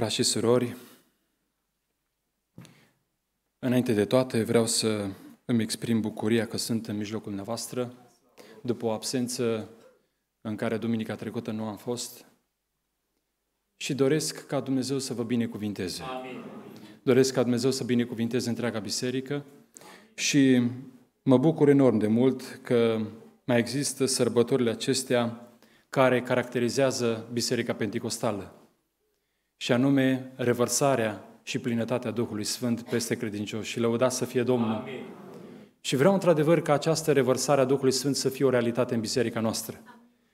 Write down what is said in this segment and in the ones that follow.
Frați și surori, înainte de toate vreau să îmi exprim bucuria că sunt în mijlocul dumneavoastră după o absență în care duminica trecută nu am fost, și doresc ca Dumnezeu să vă binecuvinteze. Amin. Doresc ca Dumnezeu să binecuvinteze întreaga biserică și mă bucur enorm de mult că mai există sărbătorile acestea care caracterizează Biserica Pentecostală și anume revărsarea și plinătatea Duhului Sfânt peste credincioși. Și lăudați să fie Domnul! Amin. Și vreau într-adevăr ca această revărsare a Duhului Sfânt să fie o realitate în biserica noastră.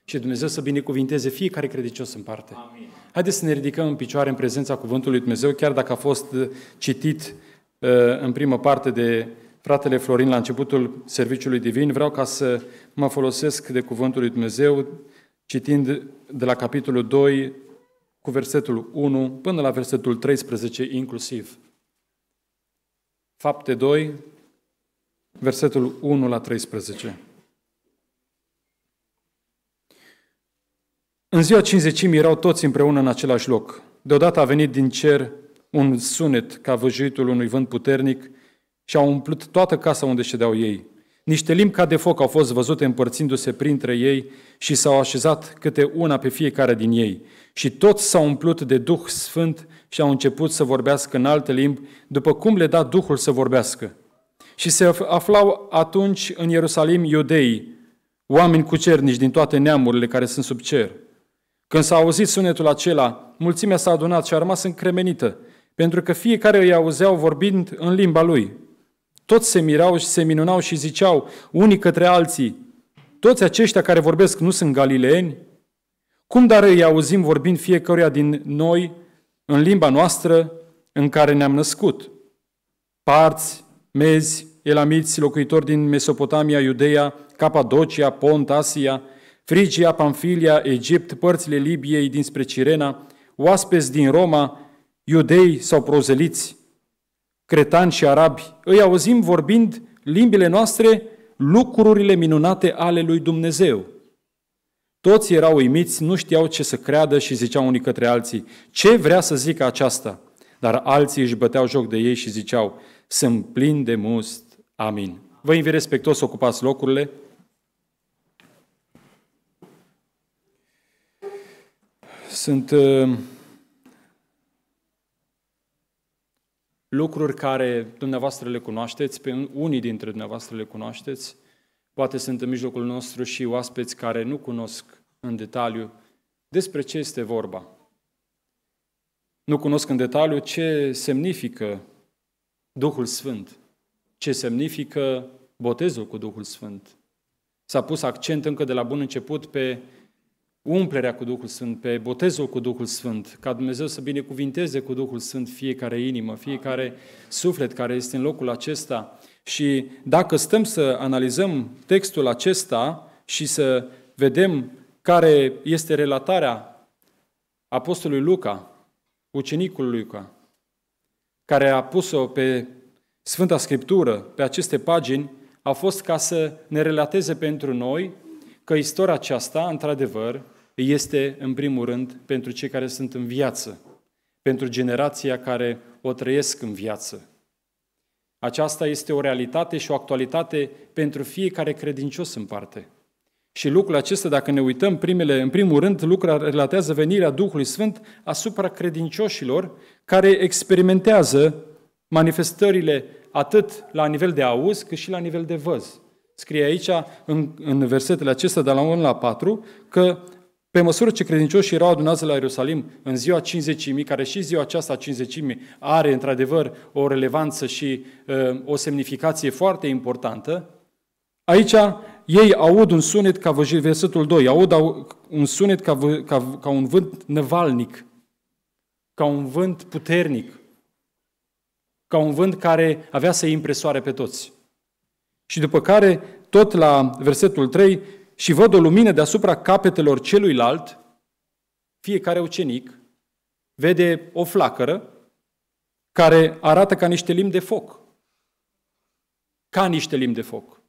Și Dumnezeu să binecuvinteze fiecare credincios în parte. Amin. Haideți să ne ridicăm în picioare în prezența Cuvântului Dumnezeu, chiar dacă a fost uh, citit uh, în primă parte de fratele Florin la începutul serviciului divin, vreau ca să mă folosesc de Cuvântul lui Dumnezeu, citind de la capitolul 2, cu versetul 1 până la versetul 13 inclusiv. Fapte 2, versetul 1 la 13. În ziua cinzecimii erau toți împreună în același loc. Deodată a venit din cer un sunet ca văjuitul unui vânt puternic și a umplut toată casa unde ședeau ei. Niște limbi ca de foc au fost văzute împărțindu-se printre ei și s-au așezat câte una pe fiecare din ei. Și toți s-au umplut de Duh Sfânt și au început să vorbească în alte limbi, după cum le da Duhul să vorbească. Și se aflau atunci în Ierusalim iudeii, oameni cucernici din toate neamurile care sunt sub cer. Când s-a auzit sunetul acela, mulțimea s-a adunat și a rămas încremenită, pentru că fiecare îi auzeau vorbind în limba lui – toți se mirau și se minunau și ziceau unii către alții, toți aceștia care vorbesc nu sunt galileeni? Cum dar îi auzim vorbind fiecăruia din noi în limba noastră în care ne-am născut? Parți, mezi, elamiți, locuitori din Mesopotamia, Iudeia, Capadocia, Pont, Asia, Frigia, Pamfilia, Egipt, părțile Libiei dinspre Cirena, oaspeți din Roma, iudei sau prozeliți, cretani și arabi, îi auzim vorbind limbile noastre lucrurile minunate ale lui Dumnezeu. Toți erau uimiți, nu știau ce să creadă și ziceau unii către alții, ce vrea să zică aceasta? Dar alții își băteau joc de ei și ziceau, sunt plin de must, amin. Vă invit respectuos să ocupați locurile. Sunt uh, lucruri care dumneavoastră le cunoașteți, pe unii dintre dumneavoastră le cunoașteți, poate sunt în mijlocul nostru și oaspeți care nu cunosc în detaliu despre ce este vorba. Nu cunosc în detaliu ce semnifică Duhul Sfânt, ce semnifică botezul cu Duhul Sfânt. S-a pus accent încă de la bun început pe umplerea cu Duhul Sfânt, pe botezul cu Duhul Sfânt, ca Dumnezeu să binecuvinteze cu Duhul Sfânt fiecare inimă, fiecare suflet care este în locul acesta. Și dacă stăm să analizăm textul acesta și să vedem care este relatarea Apostolului Luca, ucenicul Luca, care a pus-o pe Sfânta Scriptură, pe aceste pagini, a fost ca să ne relateze pentru noi că istoria aceasta, într-adevăr, este, în primul rând, pentru cei care sunt în viață, pentru generația care o trăiesc în viață. Aceasta este o realitate și o actualitate pentru fiecare credincios în parte. Și lucrul acesta, dacă ne uităm primele, în primul rând, lucrul relatează venirea Duhului Sfânt asupra credincioșilor care experimentează manifestările atât la nivel de auz cât și la nivel de văz. Scrie aici, în, în versetele acestea, de la 1 la 4, că pe măsură ce credincioșii erau adunați la Ierusalim în ziua 50.000, care și ziua aceasta a cinzecimii are într-adevăr o relevanță și uh, o semnificație foarte importantă, aici ei aud un sunet ca văjit, versetul 2, aud un sunet ca, vă, ca, ca un vânt năvalnic, ca un vânt puternic, ca un vânt care avea să-i impresoare pe toți. Și după care, tot la versetul 3, și văd o lumină deasupra capetelor celuilalt, fiecare ucenic vede o flacără care arată ca niște limbi de foc. Ca niște limbi de foc.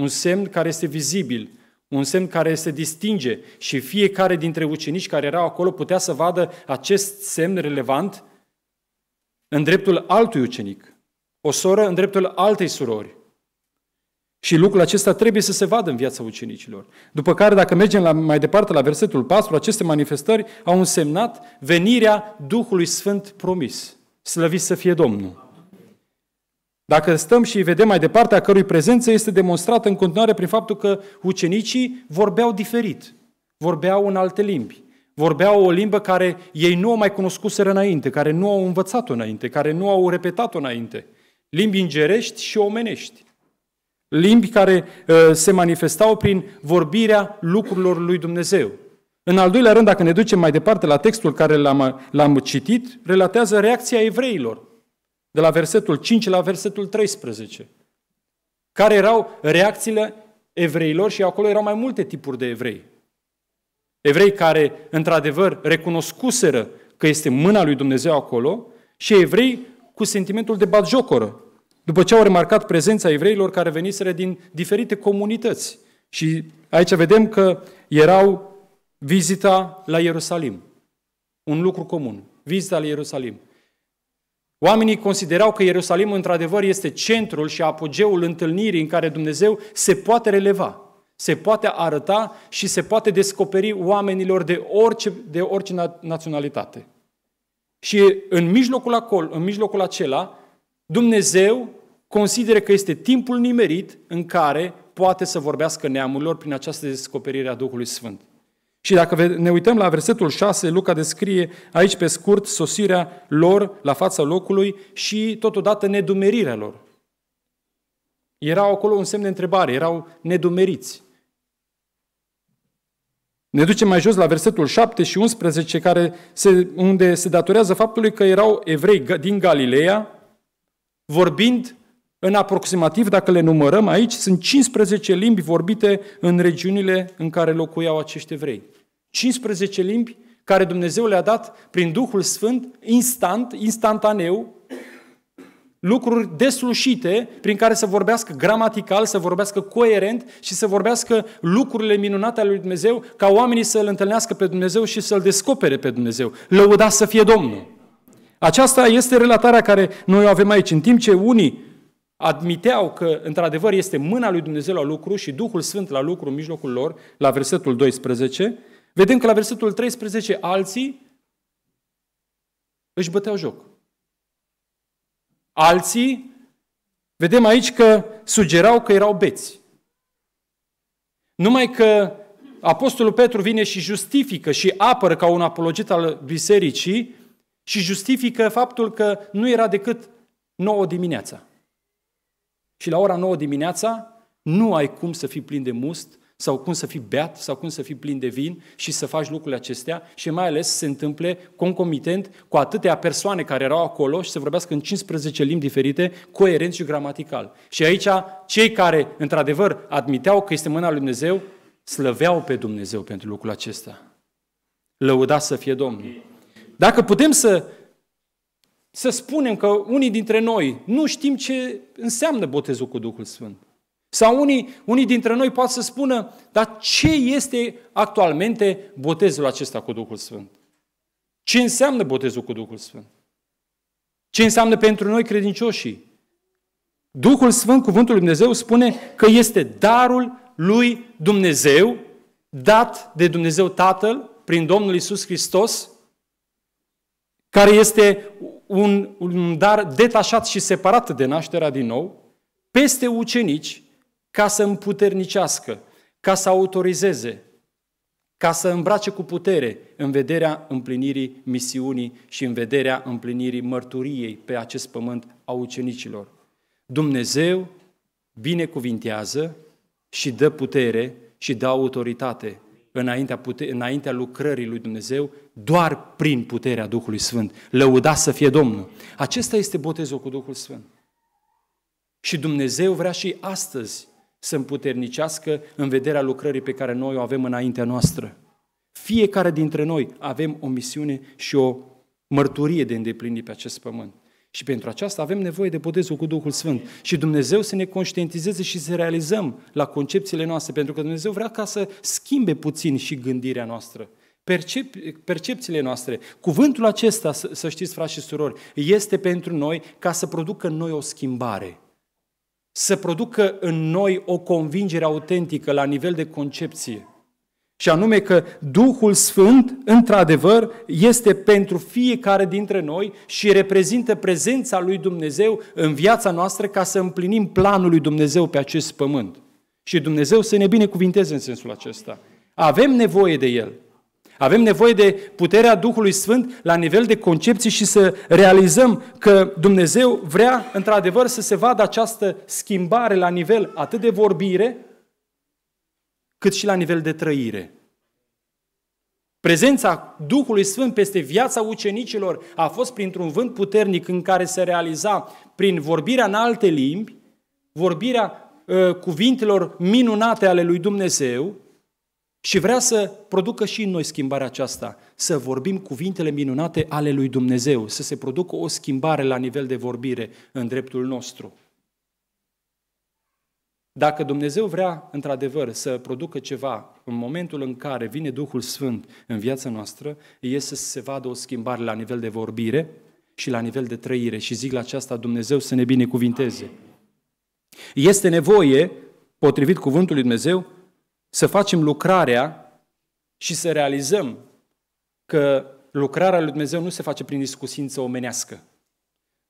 Un semn care este vizibil, un semn care se distinge și fiecare dintre ucenici care erau acolo putea să vadă acest semn relevant în dreptul altui ucenic, o soră în dreptul altei surori, și lucrul acesta trebuie să se vadă în viața ucenicilor. După care, dacă mergem la, mai departe la versetul 4, aceste manifestări au însemnat venirea Duhului Sfânt promis. Slăvit să fie Domnul! Dacă stăm și vedem mai departe, a cărui prezență este demonstrată în continuare prin faptul că ucenicii vorbeau diferit, vorbeau în alte limbi, vorbeau o limbă care ei nu au mai cunoscuseră înainte, care nu au învățat-o înainte, care nu au repetat-o înainte. Limbi îngerești și omenești. Limbi care uh, se manifestau prin vorbirea lucrurilor lui Dumnezeu. În al doilea rând, dacă ne ducem mai departe la textul care l-am, l-am citit, relatează reacția evreilor, de la versetul 5 la versetul 13. Care erau reacțiile evreilor și acolo erau mai multe tipuri de evrei. Evrei care, într-adevăr, recunoscuseră că este mâna lui Dumnezeu acolo și evrei cu sentimentul de batjocoră, după ce au remarcat prezența evreilor care veniseră din diferite comunități. Și aici vedem că erau vizita la Ierusalim. Un lucru comun. Vizita la Ierusalim. Oamenii considerau că Ierusalim într-adevăr este centrul și apogeul întâlnirii în care Dumnezeu se poate releva, se poate arăta și se poate descoperi oamenilor de orice, de orice naționalitate. Și în mijlocul, acolo, în mijlocul acela, Dumnezeu consideră că este timpul nimerit în care poate să vorbească neamurilor prin această descoperire a Duhului Sfânt. Și dacă ne uităm la versetul 6, Luca descrie aici pe scurt sosirea lor la fața locului și totodată nedumerirea lor. Erau acolo un semn de întrebare, erau nedumeriți. Ne ducem mai jos la versetul 7 și 11, care se, unde se datorează faptului că erau evrei din Galileea, vorbind în aproximativ, dacă le numărăm aici, sunt 15 limbi vorbite în regiunile în care locuiau acești evrei. 15 limbi care Dumnezeu le-a dat prin Duhul Sfânt, instant, instantaneu, lucruri deslușite prin care să vorbească gramatical, să vorbească coerent și să vorbească lucrurile minunate ale lui Dumnezeu, ca oamenii să-L întâlnească pe Dumnezeu și să-L descopere pe Dumnezeu. Lăuda să fie Domnul! Aceasta este relatarea care noi o avem aici. În timp ce unii admiteau că, într-adevăr, este mâna lui Dumnezeu la lucru și Duhul Sfânt la lucru în mijlocul lor, la versetul 12, vedem că la versetul 13 alții își băteau joc. Alții, vedem aici că sugerau că erau beți. Numai că Apostolul Petru vine și justifică și apără ca un apologet al bisericii și justifică faptul că nu era decât nouă dimineața. Și la ora 9 dimineața nu ai cum să fii plin de must sau cum să fii beat sau cum să fii plin de vin și să faci lucrurile acestea și mai ales să se întâmple concomitent cu atâtea persoane care erau acolo și să vorbească în 15 limbi diferite, coerent și gramatical. Și aici cei care într-adevăr admiteau că este mâna lui Dumnezeu, slăveau pe Dumnezeu pentru lucrul acesta. Lăuda să fie Domnul. Dacă putem să să spunem că unii dintre noi nu știm ce înseamnă botezul cu Duhul Sfânt. Sau unii, unii dintre noi pot să spună, dar ce este actualmente botezul acesta cu Duhul Sfânt? Ce înseamnă botezul cu Duhul Sfânt? Ce înseamnă pentru noi credincioșii? Duhul Sfânt, Cuvântul Lui Dumnezeu, spune că este darul lui Dumnezeu, dat de Dumnezeu Tatăl, prin Domnul Isus Hristos, care este un, un dar detașat și separat de nașterea din nou, peste ucenici, ca să împuternicească, ca să autorizeze, ca să îmbrace cu putere în vederea împlinirii misiunii și în vederea împlinirii mărturiei pe acest pământ a ucenicilor. Dumnezeu binecuvintează și dă putere și dă autoritate înaintea, pute- înaintea lucrării lui Dumnezeu doar prin puterea Duhului Sfânt. Lăuda să fie Domnul. Acesta este botezul cu Duhul Sfânt. Și Dumnezeu vrea și astăzi să împuternicească în vederea lucrării pe care noi o avem înaintea noastră. Fiecare dintre noi avem o misiune și o mărturie de îndeplinit pe acest pământ. Și pentru aceasta avem nevoie de botezul cu Duhul Sfânt. Și Dumnezeu să ne conștientizeze și să realizăm la concepțiile noastre, pentru că Dumnezeu vrea ca să schimbe puțin și gândirea noastră, percep, percepțiile noastre. Cuvântul acesta, să, să știți, frați și surori, este pentru noi ca să producă în noi o schimbare. Să producă în noi o convingere autentică la nivel de concepție. Și anume că Duhul Sfânt, într-adevăr, este pentru fiecare dintre noi și reprezintă prezența lui Dumnezeu în viața noastră ca să împlinim planul lui Dumnezeu pe acest pământ. Și Dumnezeu să ne binecuvinteze în sensul acesta. Avem nevoie de El. Avem nevoie de puterea Duhului Sfânt la nivel de concepții și să realizăm că Dumnezeu vrea, într-adevăr, să se vadă această schimbare la nivel atât de vorbire, cât și la nivel de trăire. Prezența Duhului Sfânt peste viața ucenicilor a fost printr-un vânt puternic în care se realiza prin vorbirea în alte limbi, vorbirea uh, cuvintelor minunate ale lui Dumnezeu și vrea să producă și în noi schimbarea aceasta, să vorbim cuvintele minunate ale lui Dumnezeu, să se producă o schimbare la nivel de vorbire în dreptul nostru. Dacă Dumnezeu vrea, într-adevăr, să producă ceva în momentul în care vine Duhul Sfânt în viața noastră, este să se vadă o schimbare la nivel de vorbire și la nivel de trăire. Și zic la aceasta Dumnezeu să ne binecuvinteze. Este nevoie, potrivit cuvântului Dumnezeu, să facem lucrarea și să realizăm că lucrarea lui Dumnezeu nu se face prin discusință omenească.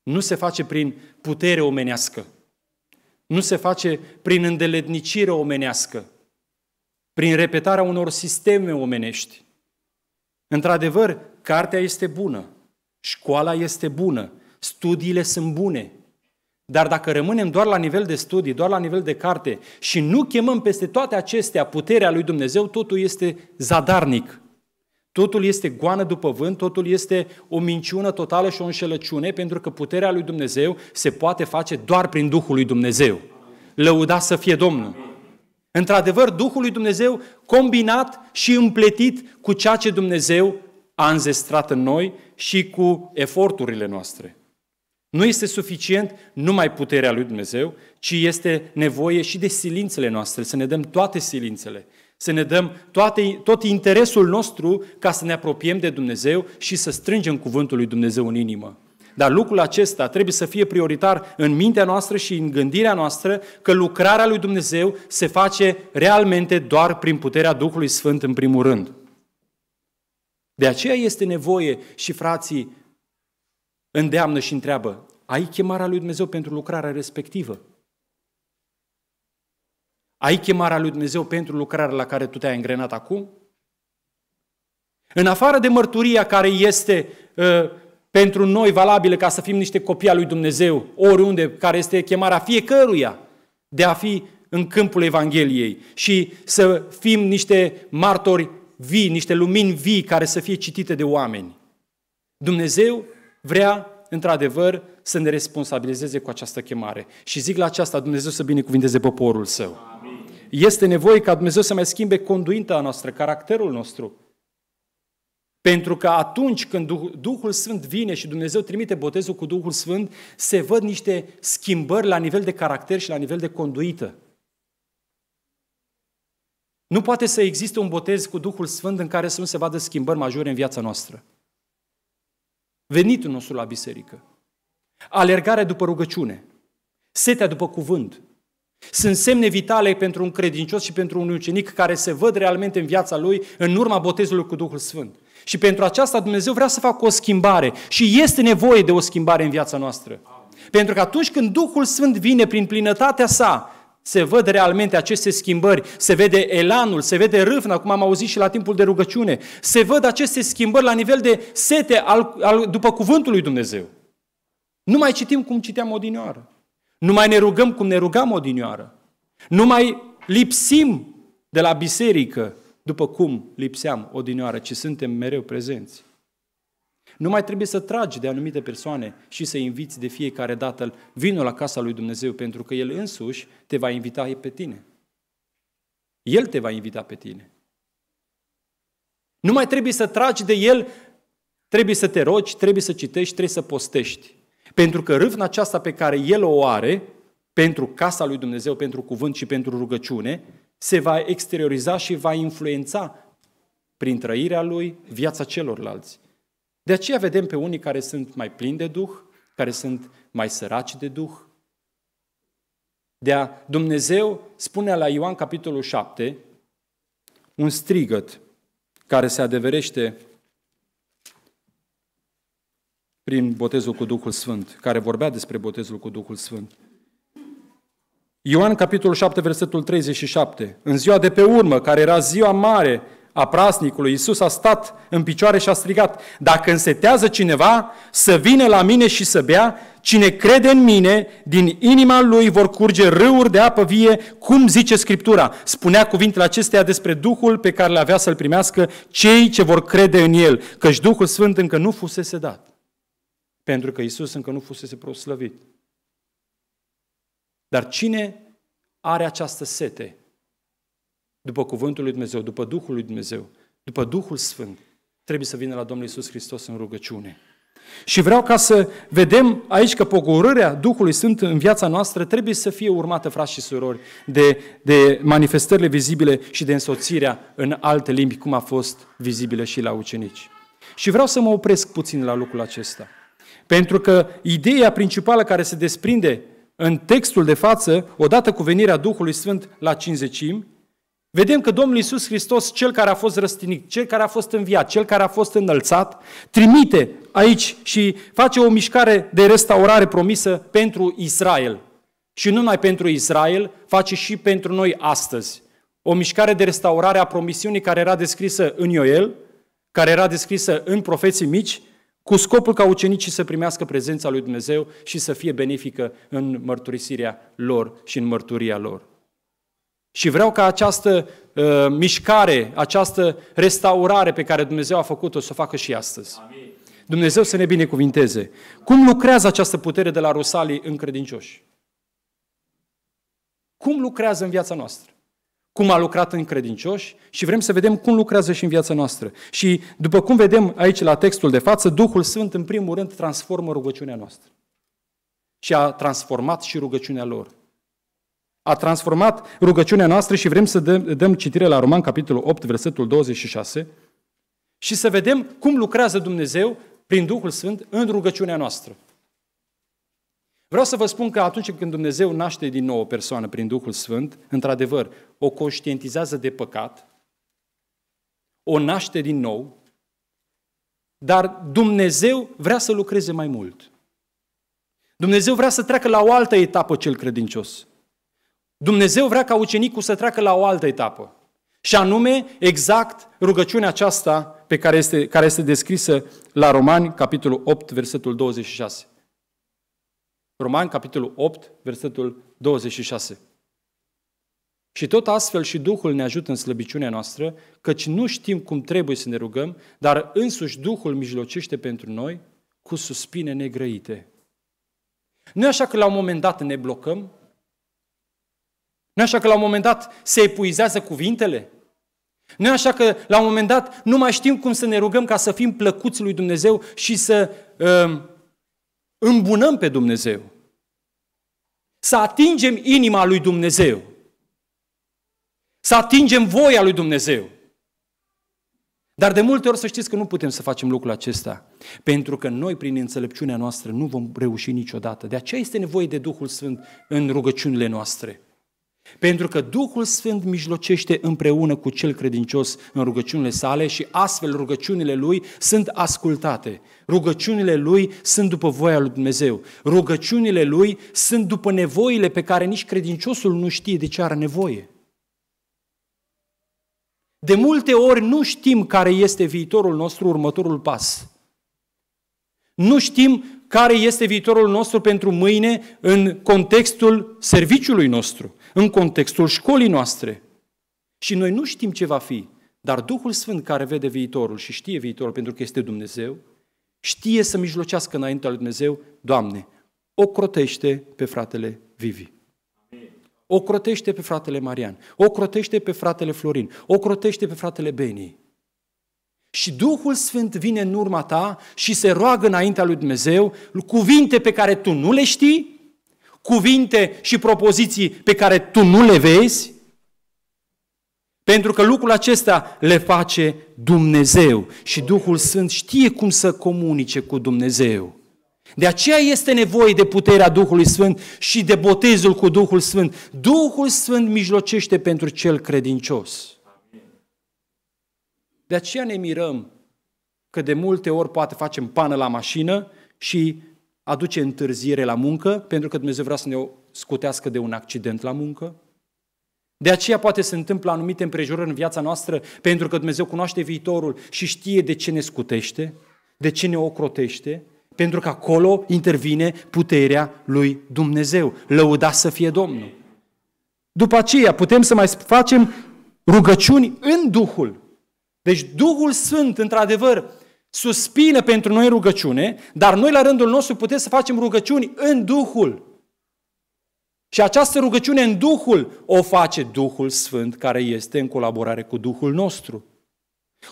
Nu se face prin putere omenească nu se face prin îndeletnicire omenească, prin repetarea unor sisteme omenești. Într-adevăr, cartea este bună, școala este bună, studiile sunt bune, dar dacă rămânem doar la nivel de studii, doar la nivel de carte și nu chemăm peste toate acestea puterea lui Dumnezeu, totul este zadarnic. Totul este goană după vânt, totul este o minciună totală și o înșelăciune, pentru că puterea lui Dumnezeu se poate face doar prin Duhul lui Dumnezeu. Lăuda să fie Domnul. Într-adevăr, Duhul lui Dumnezeu combinat și împletit cu ceea ce Dumnezeu a înzestrat în noi și cu eforturile noastre. Nu este suficient numai puterea lui Dumnezeu, ci este nevoie și de silințele noastre, să ne dăm toate silințele. Să ne dăm toate, tot interesul nostru ca să ne apropiem de Dumnezeu și să strângem cuvântul lui Dumnezeu în inimă. Dar lucrul acesta trebuie să fie prioritar în mintea noastră și în gândirea noastră că lucrarea lui Dumnezeu se face realmente doar prin puterea Duhului Sfânt în primul rând. De aceea este nevoie și frații îndeamnă și întreabă, ai chemarea lui Dumnezeu pentru lucrarea respectivă? Ai chemarea lui Dumnezeu pentru lucrarea la care tu te-ai îngrenat acum? În afară de mărturia care este uh, pentru noi valabilă ca să fim niște copii al lui Dumnezeu, oriunde, care este chemarea fiecăruia de a fi în câmpul Evangheliei și să fim niște martori vii, niște lumini vii care să fie citite de oameni. Dumnezeu vrea, într-adevăr, să ne responsabilizeze cu această chemare. Și zic la aceasta, Dumnezeu să binecuvinteze poporul său. Este nevoie ca Dumnezeu să mai schimbe conduinta noastră, caracterul nostru. Pentru că atunci când Duhul Sfânt vine și Dumnezeu trimite botezul cu Duhul Sfânt, se văd niște schimbări la nivel de caracter și la nivel de conduită. Nu poate să existe un botez cu Duhul Sfânt în care să nu se vadă schimbări majore în viața noastră. Venitul nostru la biserică, alergarea după rugăciune, setea după cuvânt, sunt semne vitale pentru un credincios și pentru un ucenic care se văd realmente în viața lui în urma botezului cu Duhul Sfânt. Și pentru aceasta Dumnezeu vrea să facă o schimbare și este nevoie de o schimbare în viața noastră. Pentru că atunci când Duhul Sfânt vine prin plinătatea sa, se văd realmente aceste schimbări, se vede elanul, se vede râfna, cum am auzit și la timpul de rugăciune, se văd aceste schimbări la nivel de sete al, al, după cuvântul lui Dumnezeu. Nu mai citim cum citeam odinioară. Nu mai ne rugăm cum ne rugam odinioară. Nu mai lipsim de la biserică după cum lipseam odinioară, ci suntem mereu prezenți. Nu mai trebuie să tragi de anumite persoane și să inviți de fiecare dată vinul la casa lui Dumnezeu, pentru că El însuși te va invita pe tine. El te va invita pe tine. Nu mai trebuie să tragi de El, trebuie să te rogi, trebuie să citești, trebuie să postești. Pentru că râvna aceasta pe care el o are pentru casa lui Dumnezeu, pentru cuvânt și pentru rugăciune, se va exterioriza și va influența prin trăirea lui viața celorlalți. De aceea vedem pe unii care sunt mai plini de Duh, care sunt mai săraci de Duh. De a Dumnezeu spune la Ioan capitolul 7 un strigăt care se adeverește prin botezul cu Duhul Sfânt, care vorbea despre botezul cu Duhul Sfânt. Ioan, capitolul 7, versetul 37. În ziua de pe urmă, care era ziua mare a prasnicului, Iisus a stat în picioare și a strigat, Dacă însetează cineva, să vină la mine și să bea, cine crede în mine, din inima lui vor curge râuri de apă vie, cum zice Scriptura. Spunea cuvintele acestea despre Duhul pe care le avea să-l primească cei ce vor crede în el, căci Duhul Sfânt încă nu fusese dat. Pentru că Isus încă nu fusese proslăvit. Dar cine are această sete? După cuvântul lui Dumnezeu, după Duhul lui Dumnezeu, după Duhul Sfânt, trebuie să vină la Domnul Isus Hristos în rugăciune. Și vreau ca să vedem aici că pogorârea Duhului Sfânt în viața noastră trebuie să fie urmată, frați și surori, de, de manifestările vizibile și de însoțirea în alte limbi, cum a fost vizibilă și la ucenici. Și vreau să mă opresc puțin la lucrul acesta – pentru că ideea principală care se desprinde în textul de față, odată cu venirea Duhului Sfânt la cinzecimi, vedem că Domnul Iisus Hristos, Cel care a fost răstinit, Cel care a fost înviat, Cel care a fost înălțat, trimite aici și face o mișcare de restaurare promisă pentru Israel. Și nu numai pentru Israel, face și pentru noi astăzi. O mișcare de restaurare a promisiunii care era descrisă în Ioel, care era descrisă în profeții mici cu scopul ca ucenicii să primească prezența lui Dumnezeu și să fie benefică în mărturisirea lor și în mărturia lor. Și vreau ca această uh, mișcare, această restaurare pe care Dumnezeu a făcut-o să o facă și astăzi. Amin. Dumnezeu să ne binecuvinteze. Cum lucrează această putere de la Rusalii în credincioși? Cum lucrează în viața noastră? cum a lucrat în credincioși și vrem să vedem cum lucrează și în viața noastră. Și după cum vedem aici la textul de față, Duhul Sfânt în primul rând transformă rugăciunea noastră. Și a transformat și rugăciunea lor. A transformat rugăciunea noastră și vrem să dăm, dăm citire la Roman, capitolul 8, versetul 26, și să vedem cum lucrează Dumnezeu prin Duhul Sfânt în rugăciunea noastră. Vreau să vă spun că atunci când Dumnezeu naște din nou o persoană prin Duhul Sfânt, într-adevăr, o conștientizează de păcat, o naște din nou, dar Dumnezeu vrea să lucreze mai mult. Dumnezeu vrea să treacă la o altă etapă cel credincios. Dumnezeu vrea ca ucenicul să treacă la o altă etapă. Și anume, exact rugăciunea aceasta pe care este, care este descrisă la Romani, capitolul 8, versetul 26. Roman, capitolul 8, versetul 26. Și tot astfel și Duhul ne ajută în slăbiciunea noastră, căci nu știm cum trebuie să ne rugăm, dar însuși Duhul mijlocește pentru noi cu suspine negrăite. Nu e așa că la un moment dat ne blocăm? Nu e așa că la un moment dat se epuizează cuvintele? Nu e așa că la un moment dat nu mai știm cum să ne rugăm ca să fim plăcuți lui Dumnezeu și să uh, îmbunăm pe Dumnezeu. Să atingem inima lui Dumnezeu. Să atingem voia lui Dumnezeu. Dar de multe ori să știți că nu putem să facem lucrul acesta, pentru că noi prin înțelepciunea noastră nu vom reuși niciodată. De aceea este nevoie de Duhul Sfânt în rugăciunile noastre. Pentru că Duhul Sfânt mijlocește împreună cu cel credincios în rugăciunile sale și astfel rugăciunile lui sunt ascultate. Rugăciunile lui sunt după voia lui Dumnezeu. Rugăciunile lui sunt după nevoile pe care nici credinciosul nu știe de ce are nevoie. De multe ori nu știm care este viitorul nostru, următorul pas. Nu știm care este viitorul nostru pentru mâine în contextul serviciului nostru în contextul școlii noastre. Și noi nu știm ce va fi, dar Duhul Sfânt care vede viitorul și știe viitorul pentru că este Dumnezeu, știe să mijlocească înaintea lui Dumnezeu, Doamne, o crotește pe fratele Vivi. O crotește pe fratele Marian, o crotește pe fratele Florin, o crotește pe fratele Beni. Și Duhul Sfânt vine în urma ta și se roagă înaintea lui Dumnezeu cuvinte pe care tu nu le știi, cuvinte și propoziții pe care tu nu le vezi? Pentru că lucrul acesta le face Dumnezeu și Duhul Sfânt știe cum să comunice cu Dumnezeu. De aceea este nevoie de puterea Duhului Sfânt și de botezul cu Duhul Sfânt. Duhul Sfânt mijlocește pentru cel credincios. De aceea ne mirăm că de multe ori poate facem pană la mașină și aduce întârziere la muncă, pentru că Dumnezeu vrea să ne scutească de un accident la muncă. De aceea poate se întâmplă anumite împrejurări în viața noastră, pentru că Dumnezeu cunoaște viitorul și știe de ce ne scutește, de ce ne ocrotește, pentru că acolo intervine puterea lui Dumnezeu. Lăuda să fie Domnul. După aceea putem să mai facem rugăciuni în Duhul. Deci Duhul Sfânt, într-adevăr, suspină pentru noi rugăciune, dar noi la rândul nostru putem să facem rugăciuni în Duhul. Și această rugăciune în Duhul o face Duhul Sfânt care este în colaborare cu Duhul nostru.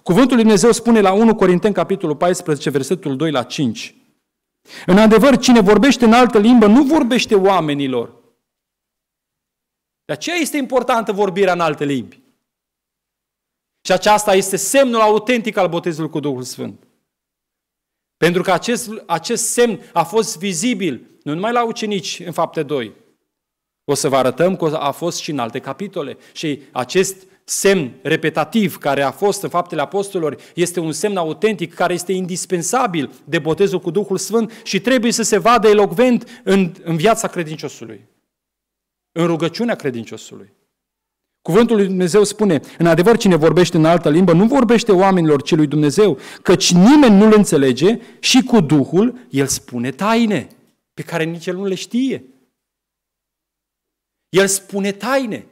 Cuvântul Lui Dumnezeu spune la 1 Corinteni capitolul 14, versetul 2 la 5. În adevăr, cine vorbește în altă limbă nu vorbește oamenilor. De aceea este importantă vorbirea în alte limbi. Și aceasta este semnul autentic al botezului cu Duhul Sfânt. Pentru că acest, acest semn a fost vizibil, nu numai la ucenici în fapte 2. O să vă arătăm că a fost și în alte capitole. Și acest semn repetativ care a fost în faptele apostolilor este un semn autentic care este indispensabil de botezul cu Duhul Sfânt și trebuie să se vadă elocvent în, în viața credinciosului, în rugăciunea credinciosului. Cuvântul lui Dumnezeu spune, în adevăr cine vorbește în altă limbă nu vorbește oamenilor, ci lui Dumnezeu, căci nimeni nu-l înțelege și cu Duhul el spune taine, pe care nici el nu le știe. El spune taine.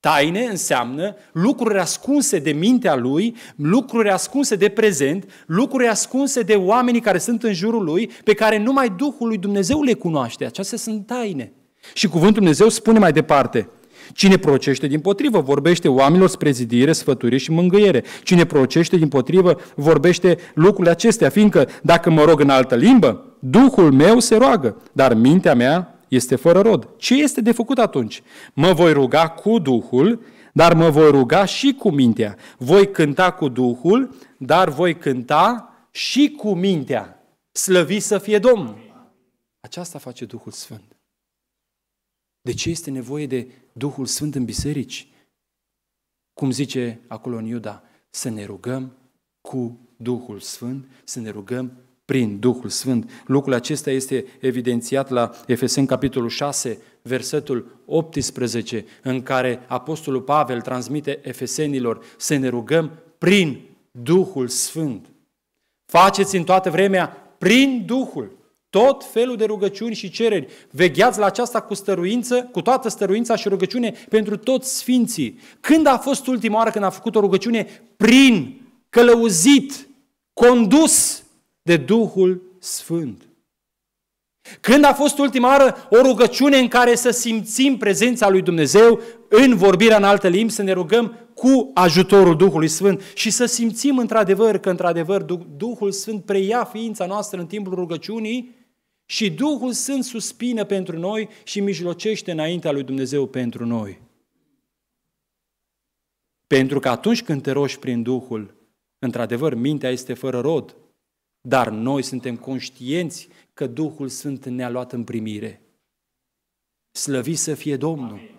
Taine înseamnă lucruri ascunse de mintea lui, lucruri ascunse de prezent, lucruri ascunse de oamenii care sunt în jurul lui, pe care numai Duhul lui Dumnezeu le cunoaște. Acestea sunt taine. Și cuvântul Dumnezeu spune mai departe – Cine procește din potrivă vorbește oamenilor spre zidire, sfătuire și mângâiere. Cine procește din potrivă vorbește lucrurile acestea, fiindcă dacă mă rog în altă limbă, Duhul meu se roagă, dar mintea mea este fără rod. Ce este de făcut atunci? Mă voi ruga cu Duhul, dar mă voi ruga și cu mintea. Voi cânta cu Duhul, dar voi cânta și cu mintea. Slăvi să fie Domnul! Aceasta face Duhul Sfânt. De ce este nevoie de Duhul Sfânt în biserici? Cum zice acolo în Iuda, să ne rugăm cu Duhul Sfânt, să ne rugăm prin Duhul Sfânt. Lucrul acesta este evidențiat la Efeseni capitolul 6, versetul 18, în care Apostolul Pavel transmite efesenilor să ne rugăm prin Duhul Sfânt. Faceți în toată vremea prin Duhul tot felul de rugăciuni și cereri. Vegheați la aceasta cu stăruință, cu toată stăruința și rugăciune pentru toți sfinții. Când a fost ultima oară când a făcut o rugăciune? Prin, călăuzit, condus de Duhul Sfânt. Când a fost ultima oară o rugăciune în care să simțim prezența lui Dumnezeu în vorbirea în altă limbi, să ne rugăm cu ajutorul Duhului Sfânt și să simțim într-adevăr că într-adevăr Duhul Sfânt preia ființa noastră în timpul rugăciunii și Duhul Sfânt suspină pentru noi și mijlocește înaintea lui Dumnezeu pentru noi. Pentru că atunci când te roși prin Duhul, într-adevăr, mintea este fără rod, dar noi suntem conștienți că Duhul Sfânt ne-a luat în primire. Slăvi să fie Domnul! Amin.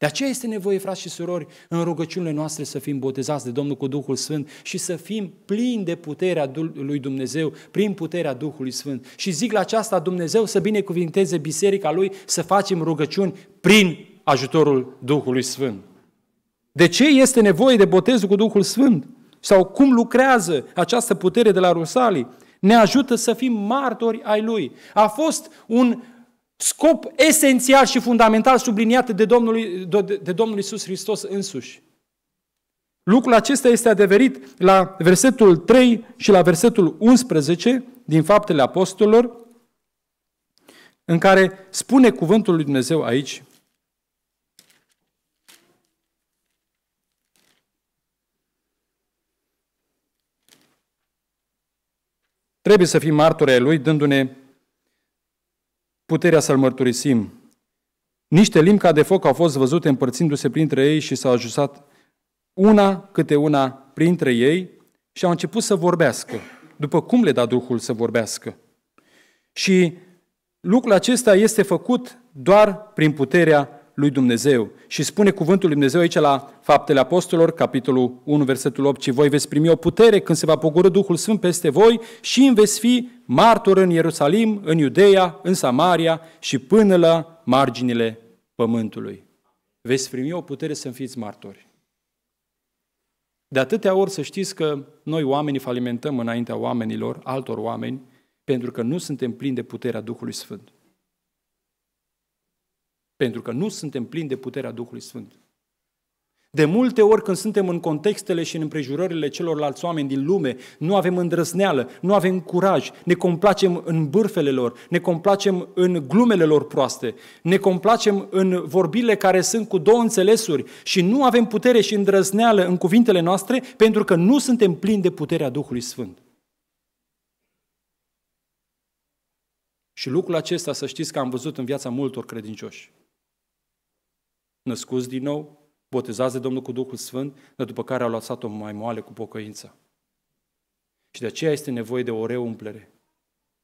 De aceea este nevoie, frați și surori, în rugăciunile noastre să fim botezați de Domnul cu Duhul Sfânt și să fim plini de puterea lui Dumnezeu, prin puterea Duhului Sfânt. Și zic la aceasta Dumnezeu să binecuvinteze biserica lui, să facem rugăciuni prin ajutorul Duhului Sfânt. De ce este nevoie de botezul cu Duhul Sfânt? Sau cum lucrează această putere de la Rusalii? Ne ajută să fim martori ai Lui. A fost un Scop esențial și fundamental subliniat de Domnul, de Domnul Iisus Hristos însuși. Lucrul acesta este adeverit la versetul 3 și la versetul 11 din Faptele Apostolilor, în care spune cuvântul lui Dumnezeu aici, Trebuie să fim martori ai Lui, dându-ne puterea să-L mărturisim. Niște limbi ca de foc au fost văzute împărțindu-se printre ei și s-au ajusat una câte una printre ei și au început să vorbească, după cum le da Duhul să vorbească. Și lucrul acesta este făcut doar prin puterea lui Dumnezeu. Și spune cuvântul lui Dumnezeu aici la Faptele Apostolilor, capitolul 1, versetul 8, ci voi veți primi o putere când se va pogorâ Duhul Sfânt peste voi și îmi veți fi martor în Ierusalim, în Iudeea, în Samaria și până la marginile pământului. Veți primi o putere să fiți martori. De atâtea ori să știți că noi oamenii falimentăm înaintea oamenilor, altor oameni, pentru că nu suntem plini de puterea Duhului Sfânt. Pentru că nu suntem plini de puterea Duhului Sfânt. De multe ori când suntem în contextele și în împrejurările celorlalți oameni din lume, nu avem îndrăzneală, nu avem curaj, ne complacem în bârfele lor, ne complacem în glumele lor proaste, ne complacem în vorbile care sunt cu două înțelesuri și nu avem putere și îndrăzneală în cuvintele noastre pentru că nu suntem plini de puterea Duhului Sfânt. Și lucrul acesta, să știți că am văzut în viața multor credincioși născuți din nou, botezați de Domnul cu Duhul Sfânt, dar după care au lăsat-o mai moale cu pocăința. Și de aceea este nevoie de o reumplere.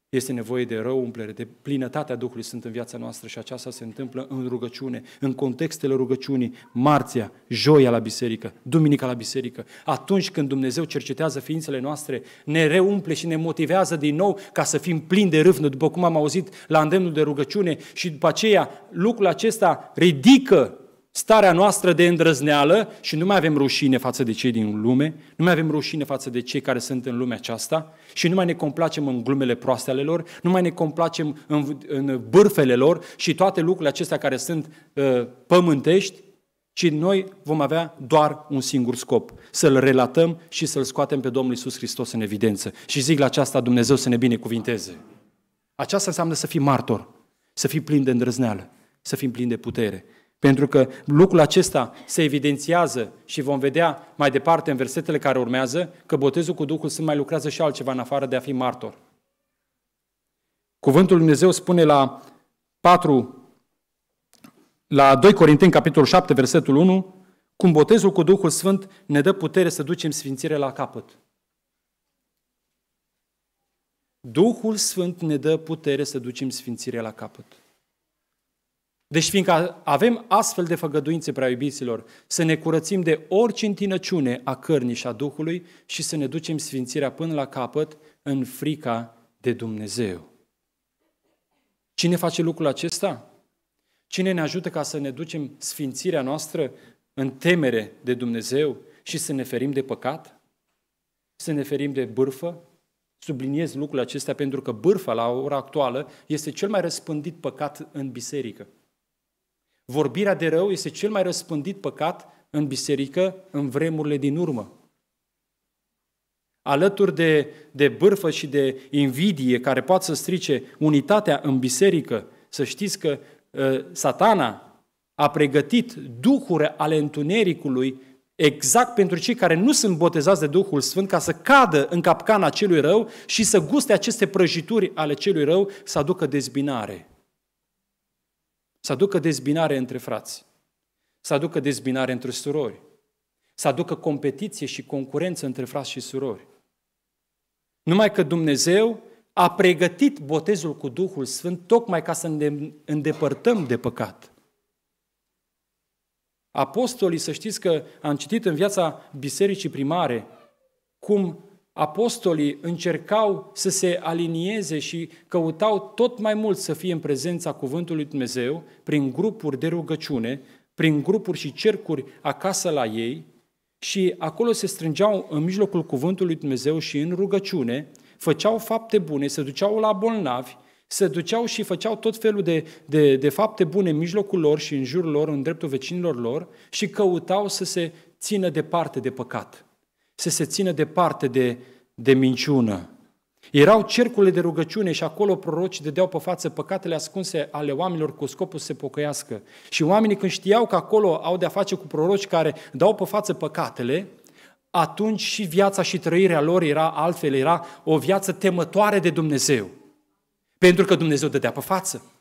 Este nevoie de reumplere, de plinătatea Duhului Sfânt în viața noastră și aceasta se întâmplă în rugăciune, în contextele rugăciunii, marțea, joia la biserică, duminica la biserică. Atunci când Dumnezeu cercetează ființele noastre, ne reumple și ne motivează din nou ca să fim plini de râvnă, după cum am auzit la îndemnul de rugăciune și după aceea lucrul acesta ridică starea noastră de îndrăzneală și nu mai avem rușine față de cei din lume, nu mai avem rușine față de cei care sunt în lumea aceasta și nu mai ne complacem în glumele proaste ale lor, nu mai ne complacem în, în bârfele lor și toate lucrurile acestea care sunt uh, pământești, ci noi vom avea doar un singur scop, să-L relatăm și să-L scoatem pe Domnul Isus Hristos în evidență. Și zic la aceasta Dumnezeu să ne binecuvinteze. Aceasta înseamnă să fii martor, să fii plin de îndrăzneală, să fii plin de putere, pentru că lucrul acesta se evidențiază și vom vedea mai departe în versetele care urmează că botezul cu Duhul Sfânt mai lucrează și altceva în afară de a fi martor. Cuvântul Lui Dumnezeu spune la 4, la 2 Corinteni, capitolul 7, versetul 1, cum botezul cu Duhul Sfânt ne dă putere să ducem sfințire la capăt. Duhul Sfânt ne dă putere să ducem sfințire la capăt. Deci fiindcă avem astfel de făgăduințe, prea iubiților, să ne curățim de orice întinăciune a cărnii și a Duhului și să ne ducem sfințirea până la capăt în frica de Dumnezeu. Cine face lucrul acesta? Cine ne ajută ca să ne ducem sfințirea noastră în temere de Dumnezeu și să ne ferim de păcat? Să ne ferim de bârfă? Subliniez lucrul acesta pentru că bârfa la ora actuală este cel mai răspândit păcat în biserică. Vorbirea de rău este cel mai răspândit păcat în biserică în vremurile din urmă. Alături de, de bârfă și de invidie care poate să strice unitatea în biserică, să știți că uh, satana a pregătit duhuri ale întunericului exact pentru cei care nu sunt botezați de Duhul Sfânt ca să cadă în capcana celui rău și să guste aceste prăjituri ale celui rău, să aducă dezbinare să aducă dezbinare între frați, să aducă dezbinare între surori, să aducă competiție și concurență între frați și surori. Numai că Dumnezeu a pregătit botezul cu Duhul Sfânt tocmai ca să ne îndepărtăm de păcat. Apostolii, să știți că am citit în viața bisericii primare cum apostolii încercau să se alinieze și căutau tot mai mult să fie în prezența Cuvântului Dumnezeu prin grupuri de rugăciune, prin grupuri și cercuri acasă la ei și acolo se strângeau în mijlocul Cuvântului Dumnezeu și în rugăciune, făceau fapte bune, se duceau la bolnavi, se duceau și făceau tot felul de, de, de fapte bune în mijlocul lor și în jurul lor, în dreptul vecinilor lor și căutau să se țină departe de păcat să se țină departe de, de minciună. Erau cercurile de rugăciune și acolo prorocii dădeau pe față păcatele ascunse ale oamenilor cu scopul să se pocăiască. Și oamenii când știau că acolo au de-a face cu proroci care dau pe față păcatele, atunci și viața și trăirea lor era altfel, era o viață temătoare de Dumnezeu. Pentru că Dumnezeu dădea pe față.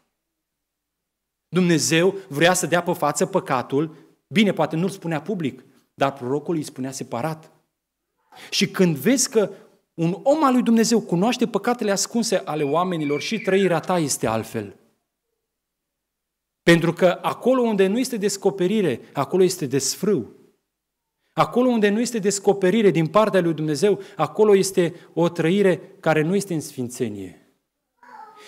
Dumnezeu vrea să dea pe față păcatul, bine, poate nu-l spunea public, dar prorocul îi spunea separat. Și când vezi că un om al lui Dumnezeu cunoaște păcatele ascunse ale oamenilor și trăirea ta este altfel. Pentru că acolo unde nu este descoperire, acolo este desfrâu. Acolo unde nu este descoperire din partea lui Dumnezeu, acolo este o trăire care nu este în sfințenie.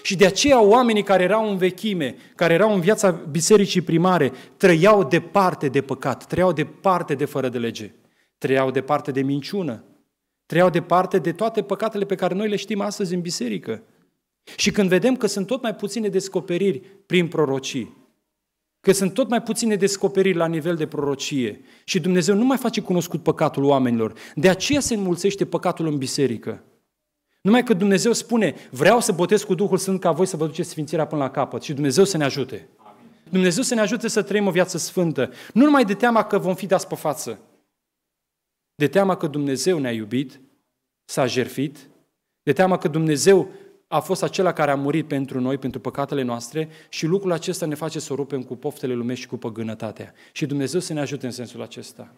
Și de aceea oamenii care erau în vechime, care erau în viața bisericii primare, trăiau departe de păcat, trăiau departe de fără de lege trăiau departe de minciună, trăiau departe de toate păcatele pe care noi le știm astăzi în biserică. Și când vedem că sunt tot mai puține descoperiri prin prorocii, că sunt tot mai puține descoperiri la nivel de prorocie și Dumnezeu nu mai face cunoscut păcatul oamenilor, de aceea se înmulțește păcatul în biserică. Numai că Dumnezeu spune, vreau să botez cu Duhul Sfânt ca voi să vă duceți sfințirea până la capăt și Dumnezeu să ne ajute. Amin. Dumnezeu să ne ajute să trăim o viață sfântă. Nu numai de teama că vom fi dați pe față, de teama că Dumnezeu ne-a iubit, s-a jerfit, de teama că Dumnezeu a fost acela care a murit pentru noi, pentru păcatele noastre și lucrul acesta ne face să rupem cu poftele lumești și cu păgânătatea. Și Dumnezeu să ne ajute în sensul acesta.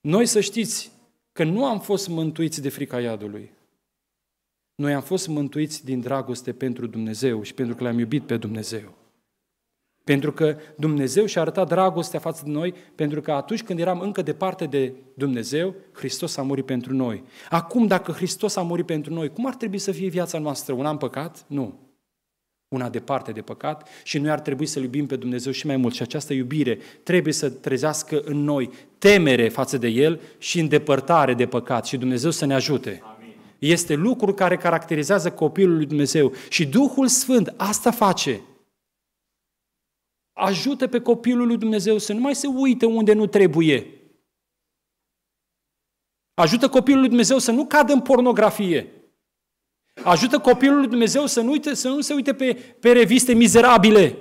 Noi să știți că nu am fost mântuiți de frica iadului. Noi am fost mântuiți din dragoste pentru Dumnezeu și pentru că l-am iubit pe Dumnezeu. Pentru că Dumnezeu și-a arătat dragostea față de noi, pentru că atunci când eram încă departe de Dumnezeu, Hristos a murit pentru noi. Acum, dacă Hristos a murit pentru noi, cum ar trebui să fie viața noastră? Una în păcat? Nu. Una departe de păcat și noi ar trebui să iubim pe Dumnezeu și mai mult. Și această iubire trebuie să trezească în noi temere față de El și îndepărtare de păcat. Și Dumnezeu să ne ajute. Amin este lucru care caracterizează copilul lui Dumnezeu. Și Duhul Sfânt asta face ajută pe copilul lui Dumnezeu să nu mai se uite unde nu trebuie. Ajută copilul lui Dumnezeu să nu cadă în pornografie. Ajută copilul lui Dumnezeu să nu, uite, să nu se uite pe, pe reviste mizerabile.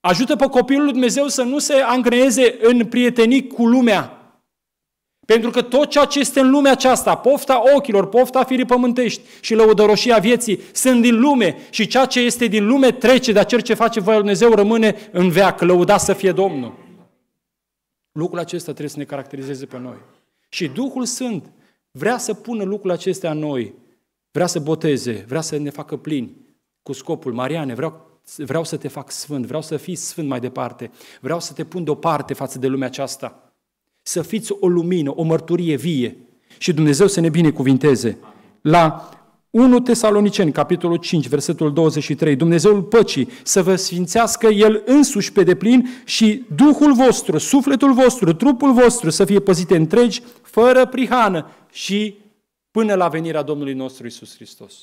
Ajută pe copilul lui Dumnezeu să nu se angreneze în prietenii cu lumea. Pentru că tot ceea ce este în lumea aceasta, pofta ochilor, pofta firii pământești și lăudăroșia vieții, sunt din lume și ceea ce este din lume trece, dar cel ce face voia Lui Dumnezeu rămâne în veac, lăuda să fie Domnul. Lucrul acesta trebuie să ne caracterizeze pe noi. Și Duhul Sfânt vrea să pună lucrul acesta în noi, vrea să boteze, vrea să ne facă plini cu scopul. Mariane, vreau vreau să te fac sfânt, vreau să fii sfânt mai departe, vreau să te pun deoparte față de lumea aceasta. Să fiți o lumină, o mărturie vie și Dumnezeu să ne binecuvinteze. La 1 Tesaloniceni, capitolul 5, versetul 23, Dumnezeul păcii să vă sfințească El însuși pe deplin și Duhul vostru, sufletul vostru, trupul vostru să fie păzite întregi, fără prihană și până la venirea Domnului nostru Isus Hristos.